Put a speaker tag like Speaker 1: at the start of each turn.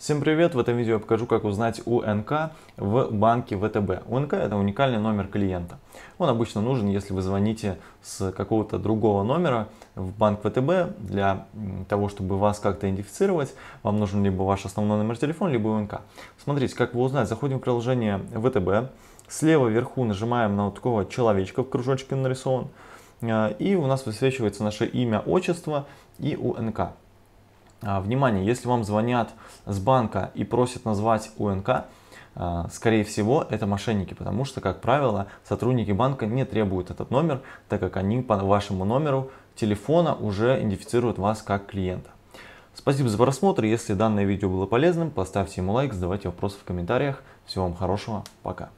Speaker 1: Всем привет! В этом видео я покажу, как узнать УНК в банке ВТБ. УНК – это уникальный номер клиента. Он обычно нужен, если вы звоните с какого-то другого номера в банк ВТБ. Для того, чтобы вас как-то идентифицировать, вам нужен либо ваш основной номер телефона, либо УНК. Смотрите, как вы узнать. Заходим в приложение ВТБ. Слева вверху нажимаем на вот такого человечка в кружочке нарисован. Э, и у нас высвечивается наше имя, отчество и УНК. А, внимание, если вам звонят с банка и просят назвать УНК, а, скорее всего, это мошенники, потому что, как правило, сотрудники банка не требуют этот номер, так как они по вашему номеру телефона уже идентифицируют вас как клиента. Спасибо за просмотр. Если данное видео было полезным, поставьте ему лайк, задавайте вопросы в комментариях. Всего вам хорошего. Пока.